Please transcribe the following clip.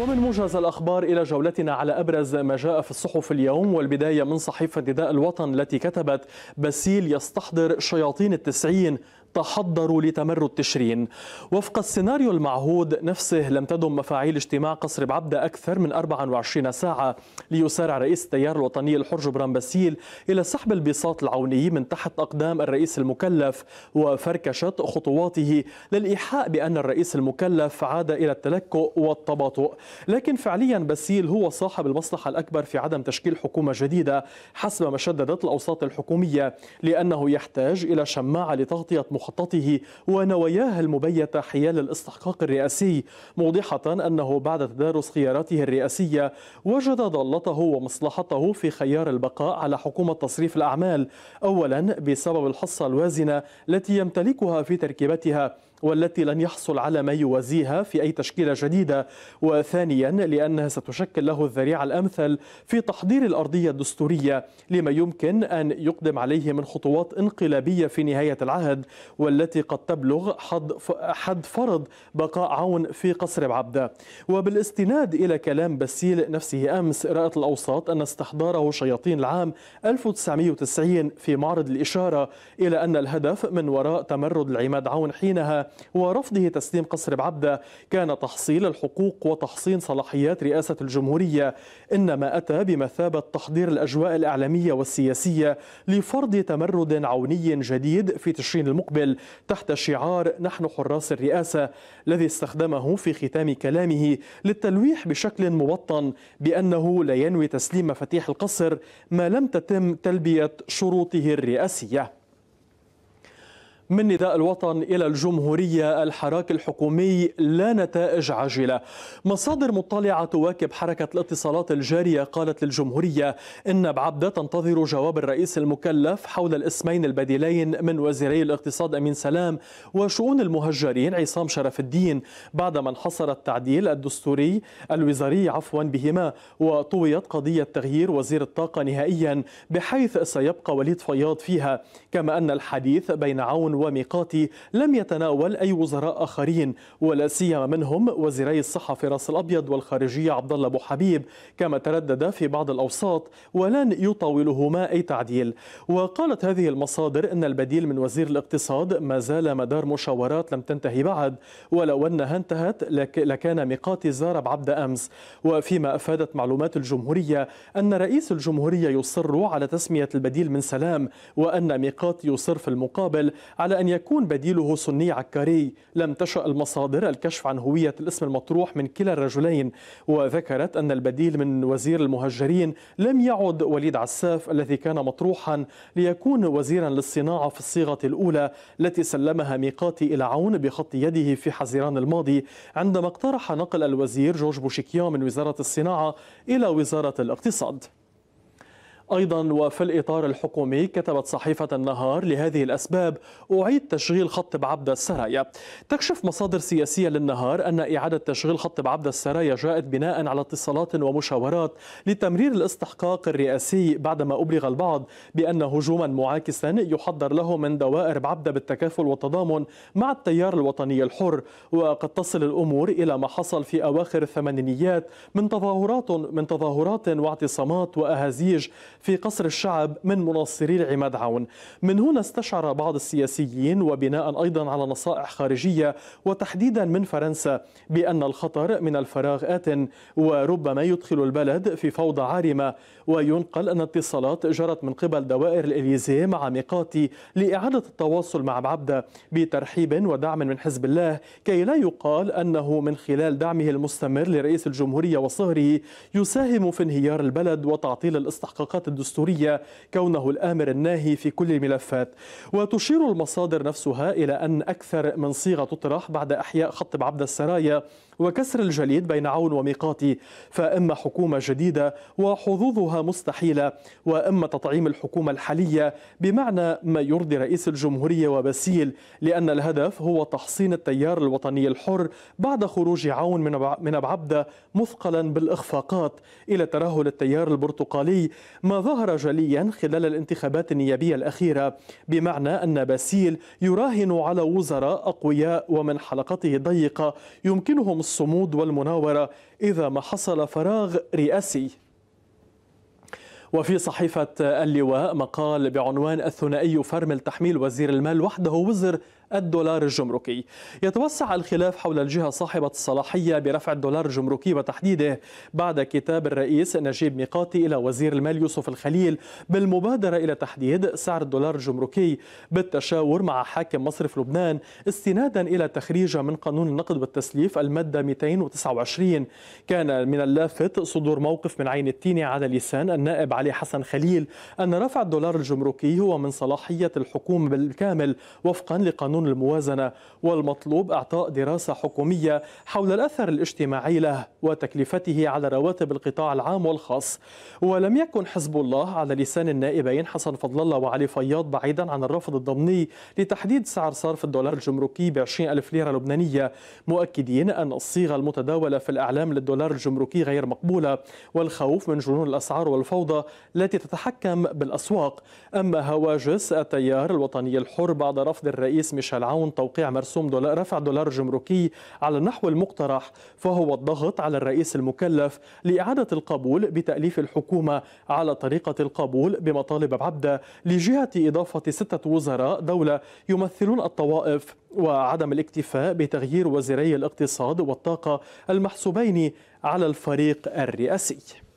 ومن موجز الأخبار إلى جولتنا على أبرز ما جاء في الصحف اليوم والبداية من صحيفة نداء الوطن التي كتبت باسيل يستحضر شياطين التسعين تحضروا لتمرد تشرين وفق السيناريو المعهود نفسه لم تدم مفاعيل اجتماع قصر بعبدة أكثر من 24 ساعة ليسارع رئيس التيار الوطني الحر جبران باسيل إلى سحب البساط العوني من تحت أقدام الرئيس المكلف وفركشة خطواته للإيحاء بأن الرئيس المكلف عاد إلى التلكؤ والتباطؤ لكن فعليا باسيل هو صاحب المصلحة الأكبر في عدم تشكيل حكومة جديدة حسب ما شددت الأوساط الحكومية لأنه يحتاج إلى شماعة لتغطية مخ مخططه ونواياه المبيتة حيال الاستحقاق الرئاسي موضحة أنه بعد تدارس خياراته الرئاسية وجد ضالته ومصلحته في خيار البقاء على حكومة تصريف الأعمال أولا بسبب الحصة الوازنة التي يمتلكها في تركيبتها والتي لن يحصل على ما يوازيها في أي تشكيلة جديدة وثانيا لأنها ستشكل له الذريعة الأمثل في تحضير الأرضية الدستورية لما يمكن أن يقدم عليه من خطوات انقلابية في نهاية العهد والتي قد تبلغ حد فرض بقاء عون في قصر بعبده وبالاستناد إلى كلام بسيل نفسه أمس رأت الأوساط أن استحضاره شياطين العام 1990 في معرض الإشارة إلى أن الهدف من وراء تمرد العماد عون حينها ورفضه تسليم قصر بعبدة كان تحصيل الحقوق وتحصين صلاحيات رئاسة الجمهورية إنما أتى بمثابة تحضير الأجواء الإعلامية والسياسية لفرض تمرد عوني جديد في تشرين المقبل تحت شعار نحن حراس الرئاسة الذي استخدمه في ختام كلامه للتلويح بشكل مبطن بأنه لا ينوي تسليم مفاتيح القصر ما لم تتم تلبية شروطه الرئاسية من نداء الوطن إلى الجمهورية الحراك الحكومي لا نتائج عاجلة مصادر مطلعة تواكب حركة الاتصالات الجارية قالت للجمهورية إن بعبدة تنتظر جواب الرئيس المكلف حول الاسمين البديلين من وزيري الاقتصاد أمين سلام وشؤون المهجرين عصام شرف الدين بعدما انحصر التعديل الدستوري الوزاري عفوا بهما وطويت قضية تغيير وزير الطاقة نهائيا بحيث سيبقى وليد فياض فيها كما أن الحديث بين عون وميقاتي لم يتناول أي وزراء آخرين ولا سيما منهم وزيري الصحة فراس الأبيض والخارجية عبد الله أبو حبيب كما تردد في بعض الأوساط ولن يطاولهما أي تعديل وقالت هذه المصادر أن البديل من وزير الاقتصاد ما زال مدار مشاورات لم تنتهي بعد ولو أنها انتهت لكان ميقات زارب عبد أمس وفيما أفادت معلومات الجمهورية أن رئيس الجمهورية يصر على تسمية البديل من سلام وأن ميقات يصر في المقابل على أن يكون بديله سني عكاري لم تشأ المصادر الكشف عن هوية الاسم المطروح من كلا الرجلين وذكرت أن البديل من وزير المهجرين لم يعد وليد عساف الذي كان مطروحا ليكون وزيرا للصناعة في الصيغة الأولى التي سلمها ميقاتي إلى عون بخط يده في حزيران الماضي عندما اقترح نقل الوزير جورج بوشيكيا من وزارة الصناعة إلى وزارة الاقتصاد أيضا وفي الإطار الحكومي كتبت صحيفة النهار لهذه الأسباب أعيد تشغيل خط بعبدة السرايا تكشف مصادر سياسية للنهار أن إعادة تشغيل خط بعبدة السرايا جاءت بناء على اتصالات ومشاورات لتمرير الاستحقاق الرئاسي بعدما أبلغ البعض بأن هجوما معاكسا يحضر له من دوائر بعبدة بالتكافل والتضامن مع التيار الوطني الحر وقد تصل الأمور إلى ما حصل في أواخر الثمانينيات من تظاهرات من تظاهرات واعتصامات وأهازيج في قصر الشعب من مناصري عماد عون من هنا استشعر بعض السياسيين وبناء أيضا على نصائح خارجية وتحديدا من فرنسا بأن الخطر من الفراغ آت وربما يدخل البلد في فوضى عارمة وينقل أن اتصالات جرت من قبل دوائر الإليزيه مع ميقاتي لإعادة التواصل مع بعبدة بترحيب ودعم من حزب الله كي لا يقال أنه من خلال دعمه المستمر لرئيس الجمهورية وصهره يساهم في انهيار البلد وتعطيل الاستحقاقات الدستورية كونه الآمر الناهي في كل الملفات وتشير المصادر نفسها إلى أن أكثر من صيغة تطرح بعد أحياء خط عبد السرايا وكسر الجليد بين عون وميقاتي فإما حكومة جديدة وحظوظها مستحيلة وإما تطعيم الحكومة الحالية بمعنى ما يرضي رئيس الجمهورية وبسيل لأن الهدف هو تحصين التيار الوطني الحر بعد خروج عون من أبعبدة مثقلا بالإخفاقات إلى ترهل التيار البرتقالي ما ظهر جليا خلال الانتخابات النيابية الأخيرة بمعنى أن باسيل يراهن على وزراء أقوياء ومن حلقته ضيقة يمكنهم الصمود والمناورة إذا ما حصل فراغ رئاسي وفي صحيفة اللواء مقال بعنوان الثنائي فرمل تحميل وزير المال وحده وزر الدولار الجمركي يتوسع الخلاف حول الجهة صاحبة الصلاحية برفع الدولار الجمركي وتحديده بعد كتاب الرئيس نجيب ميقاتي إلى وزير المال يوسف الخليل بالمبادرة إلى تحديد سعر الدولار الجمركي بالتشاور مع حاكم مصرف لبنان استنادا إلى تخريجه من قانون النقد والتسليف المادة 229 كان من اللافت صدور موقف من عين التيني على لسان النائب علي حسن خليل أن رفع الدولار الجمركي هو من صلاحية الحكومة بالكامل وفقا لقانون قانون الموازنة والمطلوب أعطاء دراسة حكومية حول الأثر الاجتماعي له وتكلفته على رواتب القطاع العام والخاص ولم يكن حزب الله على لسان النائبين حسن فضل الله وعلي فياض بعيدا عن الرفض الضمني لتحديد سعر صرف الدولار الجمركي ب 20 ألف ليرة لبنانية مؤكدين أن الصيغة المتداولة في الأعلام للدولار الجمركي غير مقبولة والخوف من جنون الأسعار والفوضى التي تتحكم بالأسواق أما هواجس التيار الوطني الحر بعد رفض الرئيس ميشيل العون توقيع مرسوم دولار رفع دولار جمركي على النحو المقترح فهو الضغط على الرئيس المكلف لإعادة القبول بتأليف الحكومة على طريقة القبول بمطالب عبدة لجهة إضافة ستة وزراء دولة يمثلون الطوائف وعدم الاكتفاء بتغيير وزيري الاقتصاد والطاقة المحسوبين على الفريق الرئاسي